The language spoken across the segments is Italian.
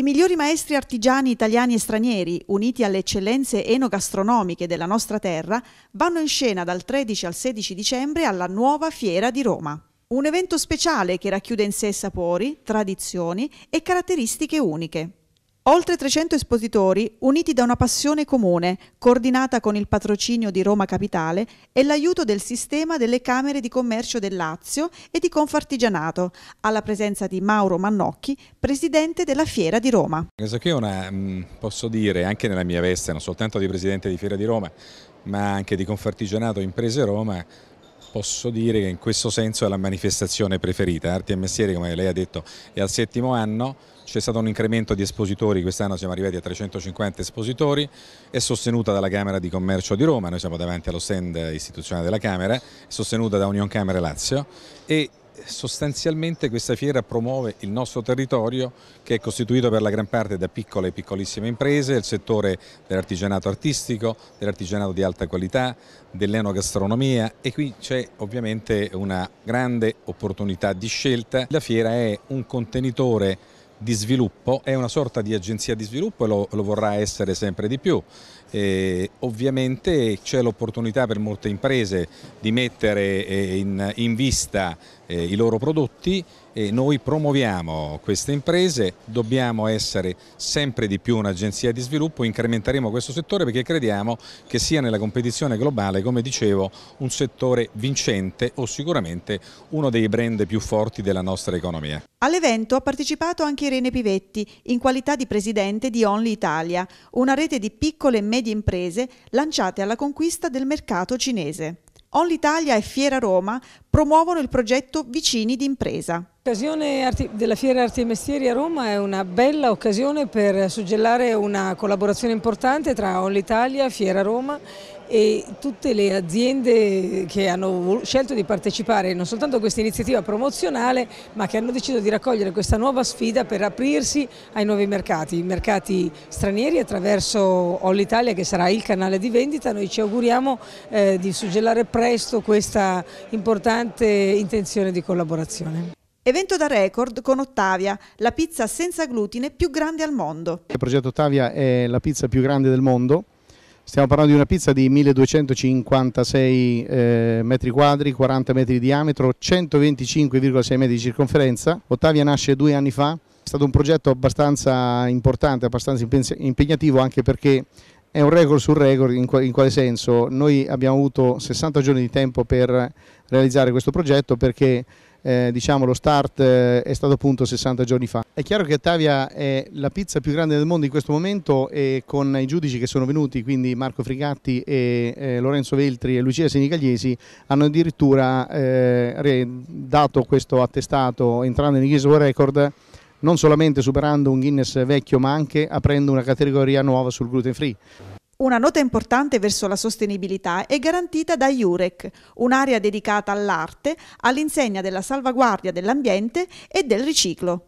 I migliori maestri artigiani italiani e stranieri, uniti alle eccellenze enogastronomiche della nostra terra, vanno in scena dal 13 al 16 dicembre alla nuova Fiera di Roma. Un evento speciale che racchiude in sé sapori, tradizioni e caratteristiche uniche. Oltre 300 espositori uniti da una passione comune, coordinata con il patrocinio di Roma Capitale e l'aiuto del sistema delle Camere di Commercio del Lazio e di Confartigianato, alla presenza di Mauro Mannocchi, presidente della Fiera di Roma. Questa qui è una, mm, posso dire, anche nella mia veste, non soltanto di presidente di Fiera di Roma, ma anche di Confartigianato Imprese Roma, posso dire che in questo senso è la manifestazione preferita. Arti e Mestieri, come lei ha detto, è al settimo anno, c'è stato un incremento di espositori, quest'anno siamo arrivati a 350 espositori, è sostenuta dalla Camera di Commercio di Roma, noi siamo davanti allo stand istituzionale della Camera, è sostenuta da Union Camera Lazio e sostanzialmente questa fiera promuove il nostro territorio che è costituito per la gran parte da piccole e piccolissime imprese, il settore dell'artigianato artistico, dell'artigianato di alta qualità, dell'enogastronomia e qui c'è ovviamente una grande opportunità di scelta. La fiera è un contenitore di sviluppo, è una sorta di agenzia di sviluppo e lo, lo vorrà essere sempre di più. E ovviamente c'è l'opportunità per molte imprese di mettere eh, in, in vista eh, i loro prodotti e noi promuoviamo queste imprese, dobbiamo essere sempre di più un'agenzia di sviluppo, incrementeremo questo settore perché crediamo che sia nella competizione globale, come dicevo, un settore vincente o sicuramente uno dei brand più forti della nostra economia. All'evento ha partecipato anche Irene Pivetti in qualità di presidente di Only Italia, una rete di piccole e medie imprese lanciate alla conquista del mercato cinese. Only Italia e Fiera Roma promuovono il progetto Vicini d'impresa. L'occasione della Fiera Arti e Mestieri a Roma è una bella occasione per suggellare una collaborazione importante tra All Italia, Fiera Roma e tutte le aziende che hanno scelto di partecipare non soltanto a questa iniziativa promozionale ma che hanno deciso di raccogliere questa nuova sfida per aprirsi ai nuovi mercati, i mercati stranieri attraverso All Italia che sarà il canale di vendita, noi ci auguriamo eh, di suggellare presto questa importante costante intenzione di collaborazione. Evento da record con Ottavia, la pizza senza glutine più grande al mondo. Il progetto Ottavia è la pizza più grande del mondo, stiamo parlando di una pizza di 1256 eh, metri quadri, 40 metri di diametro, 125,6 metri di circonferenza. Ottavia nasce due anni fa, è stato un progetto abbastanza importante, abbastanza impegnativo anche perché è un record sul record, in, in quale senso? Noi abbiamo avuto 60 giorni di tempo per realizzare questo progetto perché eh, diciamo, lo start eh, è stato appunto 60 giorni fa. È chiaro che Ottavia è la pizza più grande del mondo in questo momento e con i giudici che sono venuti, quindi Marco Frigatti e eh, Lorenzo Veltri e Lucia Senicagliesi, hanno addirittura eh, dato questo attestato entrando in Guinness World Record non solamente superando un Guinness vecchio ma anche aprendo una categoria nuova sul gluten free. Una nota importante verso la sostenibilità è garantita da IUREC, un'area dedicata all'arte, all'insegna della salvaguardia dell'ambiente e del riciclo.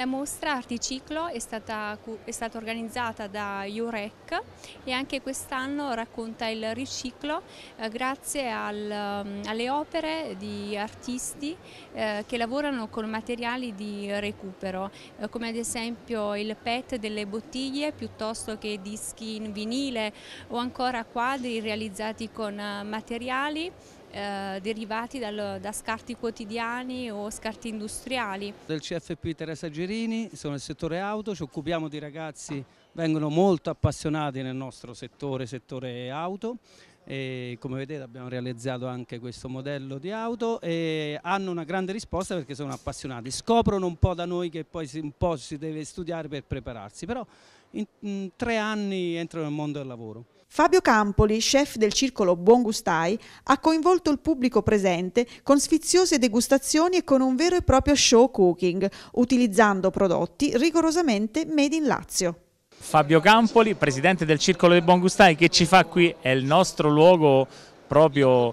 La mostra Articiclo è stata, è stata organizzata da UREC e anche quest'anno racconta il riciclo eh, grazie al, mm, alle opere di artisti eh, che lavorano con materiali di recupero, eh, come ad esempio il PET delle bottiglie piuttosto che dischi in vinile o ancora quadri realizzati con eh, materiali eh, derivati dal, da scarti quotidiani o scarti industriali. Del CFP Teresa Gerini, sono nel settore auto, ci occupiamo di ragazzi, vengono molto appassionati nel nostro settore, settore auto. E come vedete abbiamo realizzato anche questo modello di auto e hanno una grande risposta perché sono appassionati, scoprono un po' da noi che poi un po' si deve studiare per prepararsi, però in, in tre anni entrano nel mondo del lavoro. Fabio Campoli, chef del circolo Buon Gustai, ha coinvolto il pubblico presente con sfiziose degustazioni e con un vero e proprio show cooking, utilizzando prodotti rigorosamente made in Lazio. Fabio Campoli, presidente del circolo del Buon Gustai, che ci fa qui, è il nostro luogo proprio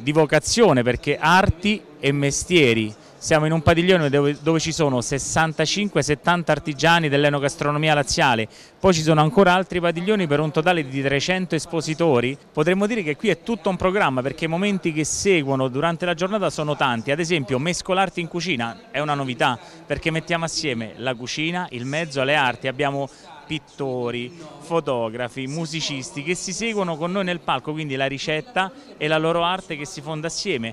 di vocazione perché arti e mestieri siamo in un padiglione dove, dove ci sono 65-70 artigiani dell'enogastronomia laziale, poi ci sono ancora altri padiglioni per un totale di 300 espositori. Potremmo dire che qui è tutto un programma perché i momenti che seguono durante la giornata sono tanti, ad esempio mescolarti in cucina è una novità perché mettiamo assieme la cucina, il mezzo, le arti, abbiamo pittori, fotografi, musicisti che si seguono con noi nel palco, quindi la ricetta e la loro arte che si fonda assieme.